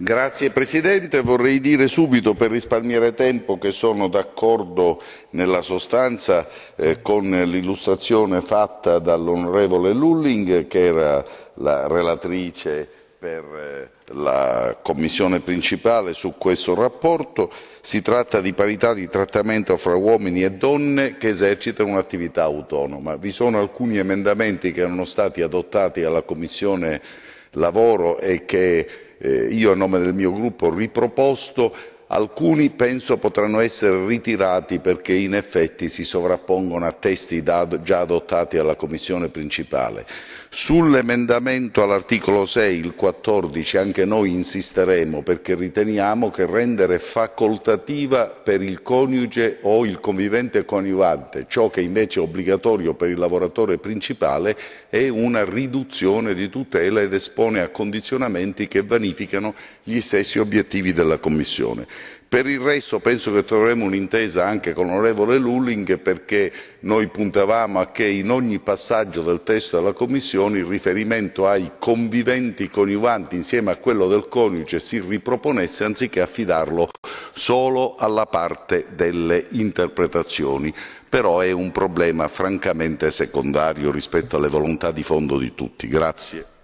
Grazie Presidente, vorrei dire subito per risparmiare tempo che sono d'accordo nella sostanza eh, con l'illustrazione fatta dall'onorevole Lulling che era la relatrice per eh, la commissione principale su questo rapporto. Si tratta di parità di trattamento fra uomini e donne che esercitano un'attività autonoma. Vi sono alcuni emendamenti che erano stati adottati alla commissione lavoro e che eh, io a nome del mio gruppo ho riproposto Alcuni penso potranno essere ritirati perché in effetti si sovrappongono a testi già adottati alla Commissione principale. Sull'emendamento all'articolo 6, il 14, anche noi insisteremo perché riteniamo che rendere facoltativa per il coniuge o il convivente coniugante ciò che invece è obbligatorio per il lavoratore principale è una riduzione di tutela ed espone a condizionamenti che vanificano gli stessi obiettivi della Commissione. Per il resto penso che troveremo un'intesa anche con l'onorevole Lulling perché noi puntavamo a che in ogni passaggio del testo della Commissione il riferimento ai conviventi coniuganti insieme a quello del coniuge si riproponesse anziché affidarlo solo alla parte delle interpretazioni. Però è un problema francamente secondario rispetto alle volontà di fondo di tutti. Grazie.